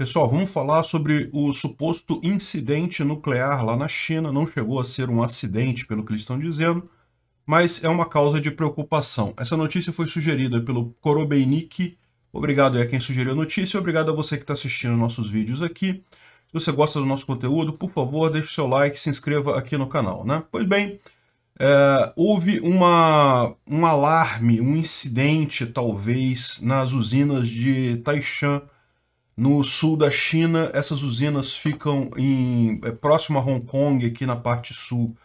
Pessoal, vamos falar sobre o suposto incidente nuclear lá na China. Não chegou a ser um acidente, pelo que eles estão dizendo, mas é uma causa de preocupação. Essa notícia foi sugerida pelo Korobeinik. Obrigado a quem sugeriu a notícia obrigado a você que está assistindo nossos vídeos aqui. Se você gosta do nosso conteúdo, por favor, deixe o seu like e se inscreva aqui no canal. Né? Pois bem, é, houve uma, um alarme, um incidente, talvez, nas usinas de Taishan, no sul da China, essas usinas ficam em, é, próximo a Hong Kong, aqui na parte sul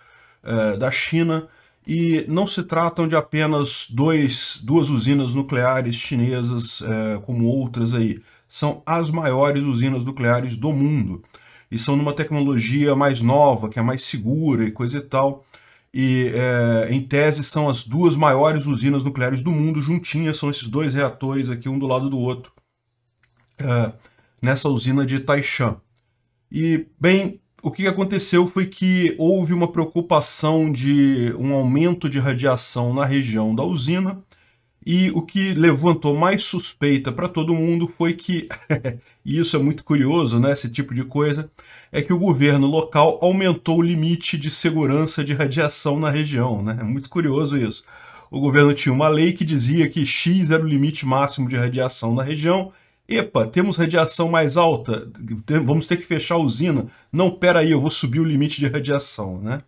é, da China, e não se tratam de apenas dois, duas usinas nucleares chinesas, é, como outras aí. São as maiores usinas nucleares do mundo. E são numa tecnologia mais nova, que é mais segura e coisa e tal. E, é, em tese, são as duas maiores usinas nucleares do mundo juntinhas, são esses dois reatores aqui, um do lado do outro é, nessa usina de Taishan. E, bem, o que aconteceu foi que houve uma preocupação de um aumento de radiação na região da usina, e o que levantou mais suspeita para todo mundo foi que, e isso é muito curioso, né, esse tipo de coisa, é que o governo local aumentou o limite de segurança de radiação na região. Né? É muito curioso isso. O governo tinha uma lei que dizia que X era o limite máximo de radiação na região, Epa, temos radiação mais alta, vamos ter que fechar a usina. Não, pera aí, eu vou subir o limite de radiação, né?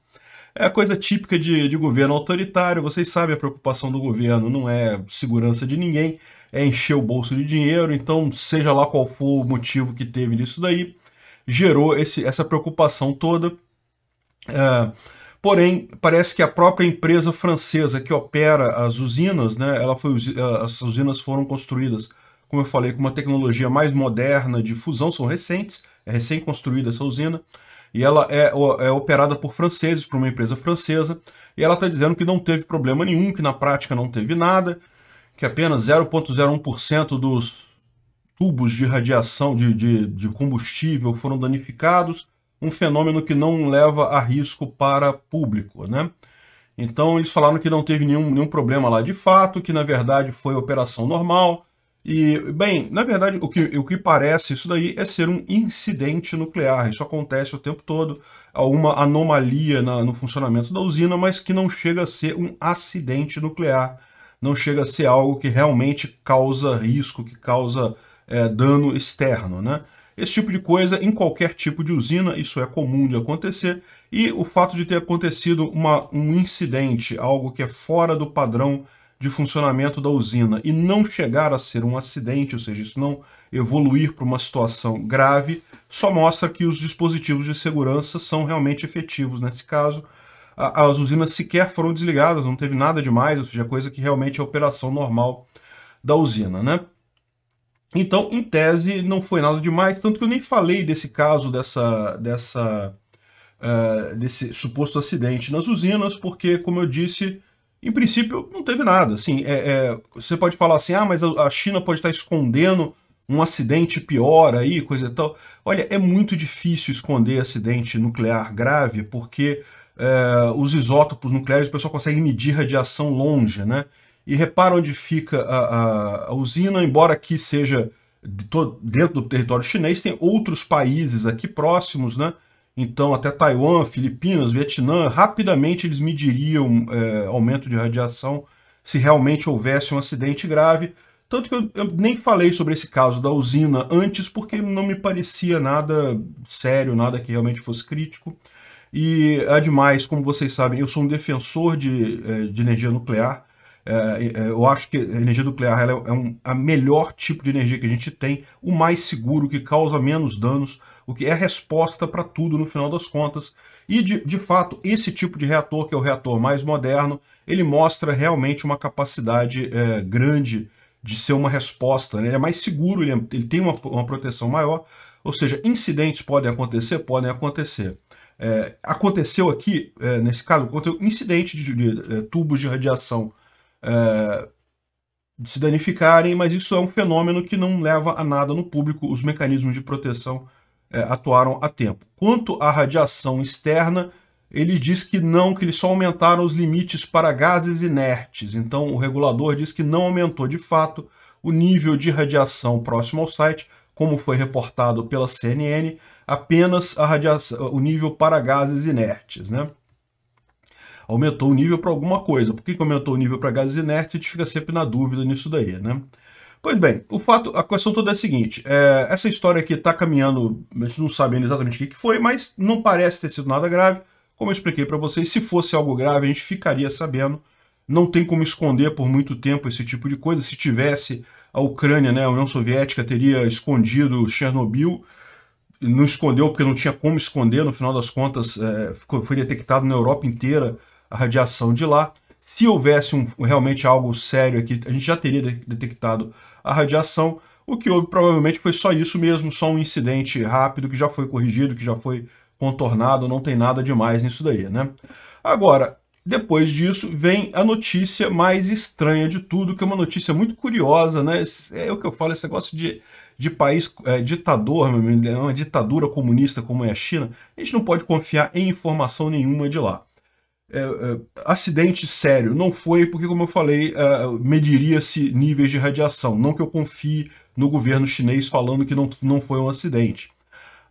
É a coisa típica de, de governo autoritário, vocês sabem a preocupação do governo, não é segurança de ninguém, é encher o bolso de dinheiro, então seja lá qual for o motivo que teve nisso daí, gerou esse, essa preocupação toda. É, porém, parece que a própria empresa francesa que opera as usinas, né, ela foi, as usinas foram construídas como eu falei, com uma tecnologia mais moderna de fusão, são recentes, é recém-construída essa usina, e ela é, é operada por franceses, por uma empresa francesa, e ela está dizendo que não teve problema nenhum, que na prática não teve nada, que apenas 0,01% dos tubos de radiação, de, de, de combustível foram danificados, um fenômeno que não leva a risco para público, né? Então eles falaram que não teve nenhum, nenhum problema lá de fato, que na verdade foi operação normal, e, bem, na verdade, o que, o que parece isso daí é ser um incidente nuclear. Isso acontece o tempo todo, há é uma anomalia na, no funcionamento da usina, mas que não chega a ser um acidente nuclear. Não chega a ser algo que realmente causa risco, que causa é, dano externo, né? Esse tipo de coisa em qualquer tipo de usina, isso é comum de acontecer, e o fato de ter acontecido uma, um incidente, algo que é fora do padrão de funcionamento da usina e não chegar a ser um acidente, ou seja, isso não evoluir para uma situação grave, só mostra que os dispositivos de segurança são realmente efetivos. Nesse caso, as usinas sequer foram desligadas, não teve nada demais, ou seja, coisa que realmente é operação normal da usina, né? Então, em tese, não foi nada demais, tanto que eu nem falei desse caso, dessa, dessa, uh, desse suposto acidente nas usinas, porque, como eu disse, em princípio, não teve nada. Assim, é, é, você pode falar assim, ah, mas a China pode estar escondendo um acidente pior aí, coisa e tal. Olha, é muito difícil esconder acidente nuclear grave, porque é, os isótopos nucleares o pessoal consegue medir radiação longe, né? E repara onde fica a, a, a usina, embora aqui seja dentro do território chinês, tem outros países aqui próximos, né? então até Taiwan, Filipinas, Vietnã, rapidamente eles mediriam é, aumento de radiação se realmente houvesse um acidente grave. Tanto que eu, eu, nem falei sobre esse caso da usina antes, porque não me parecia nada sério, nada que realmente fosse crítico. E, ademais, como vocês sabem, eu sou um defensor de, é, de energia nuclear. É, é, eu acho que a energia nuclear é, um, a melhor tipo de energia que a gente tem, o mais seguro, que causa menos danos, o que é a resposta para tudo no final das contas. E, de, de fato, esse tipo de reator, que é o reator mais moderno, ele mostra realmente uma capacidade é, grande de ser uma resposta. Né? Ele é mais seguro, ele, é, ele tem uma, uma proteção maior, ou seja, incidentes podem acontecer? Podem acontecer. É, aconteceu aqui, é, nesse caso, aconteceu incidente de, de, de tubos de radiação é, se danificarem, mas isso é um fenômeno que não leva a nada no público, os mecanismos de proteção é, atuaram a tempo. Quanto à radiação externa, ele diz que não, que eles só aumentaram os limites para gases inertes. Então, o regulador diz que não aumentou de fato o nível de radiação próximo ao site, como foi reportado pela CNN, apenas a radiação, o nível para gases inertes. Né? aumentou o nível para alguma coisa. Por que, que aumentou o nível para gases inertes? A gente fica sempre na dúvida nisso daí, né? Pois bem, o fato, a questão toda é a seguinte, é, essa história aqui está caminhando, a gente não sabe exatamente o que, foi, mas não parece ter sido nada grave, como eu expliquei para vocês, se fosse algo grave a gente ficaria sabendo, não tem como esconder por muito tempo esse tipo de coisa. Se tivesse a Ucrânia, né, a União Soviética teria escondido Chernobyl, não escondeu porque não tinha como esconder, no final das contas é, foi detectado na Europa inteira a radiação de lá. Se houvesse um, realmente algo sério aqui, a gente já teria detectado a radiação. O que houve provavelmente foi só isso mesmo, só um incidente rápido que já foi corrigido, que já foi contornado, não tem nada demais nisso daí, né? Agora, depois disso vem a notícia mais estranha de tudo, que é uma notícia muito curiosa, né? É, é o que eu falo, esse negócio de, de país é, ditador, é uma ditadura comunista como é a China, a gente não pode confiar em informação nenhuma de lá. É, é, acidente sério. Não foi porque, como eu falei, é, mediria-se níveis de radiação. Não que eu confie no governo chinês falando que não, não foi um acidente.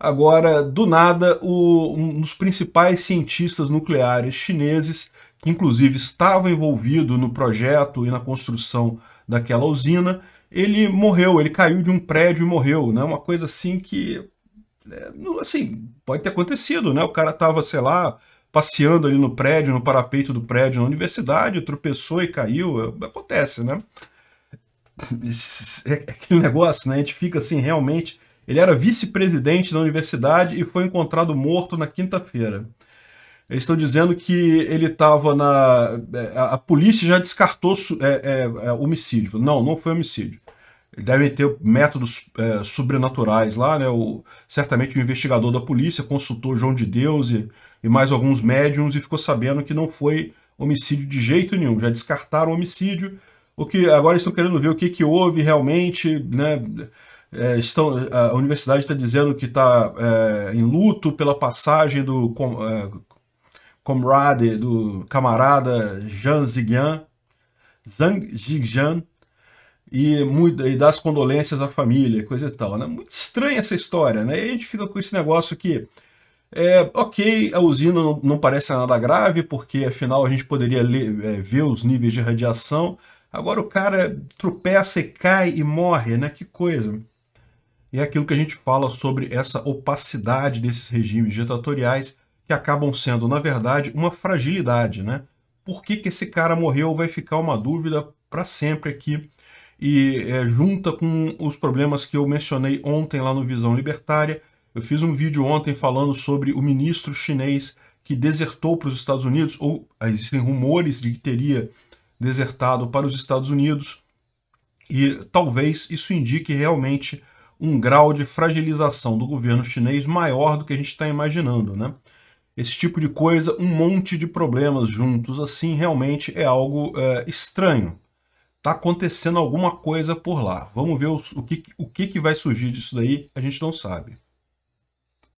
Agora, do nada, o, um dos principais cientistas nucleares chineses, que inclusive estava envolvido no projeto e na construção daquela usina, ele morreu, ele caiu de um prédio e morreu. Né? Uma coisa assim que, assim, pode ter acontecido, né? O cara estava, sei lá, passeando ali no prédio, no parapeito do prédio na universidade, tropeçou e caiu, é, acontece, né? É, é aquele negócio, né? A gente fica assim, realmente. Ele era vice-presidente da universidade e foi encontrado morto na quinta-feira. Eles estão dizendo que ele estava na. É, a polícia já descartou é, é, homicídio. Não, não foi homicídio. Devem ter métodos é, sobrenaturais lá, né? O, certamente o investigador da polícia consultou João de Deus e e mais alguns médiums e ficou sabendo que não foi homicídio de jeito nenhum. Já descartaram o homicídio. O que agora estão querendo ver o que, que houve realmente, né? É, estão, a universidade está dizendo que está é, em luto pela passagem do com, é, comrade, do camarada Jean Ziguian, Zhang Zigjian, e, muito, e dá as condolências à família, coisa e tal. Né? Muito estranha essa história, né? E a gente fica com esse negócio que é, ok, a usina não, não, parece nada grave, porque afinal a gente poderia ler, é, ver os níveis de radiação. Agora o cara tropeça e cai e morre, né? Que coisa. E é aquilo que a gente fala sobre essa opacidade desses regimes ditatoriais, que acabam sendo, na verdade, uma fragilidade, né? Por que, que esse cara morreu vai ficar uma dúvida para sempre aqui e é, junta com os problemas que eu mencionei ontem lá no Visão Libertária, eu fiz um vídeo ontem falando sobre o ministro chinês que desertou para os Estados Unidos, ou existem rumores de que teria desertado para os Estados Unidos, e talvez isso indique realmente um grau de fragilização do governo chinês maior do que a gente está imaginando, né? Esse tipo de coisa, um monte de problemas juntos, assim, realmente é algo é, estranho. Está acontecendo alguma coisa por lá. Vamos ver o, o, que, o que, que vai surgir disso daí, a gente não sabe.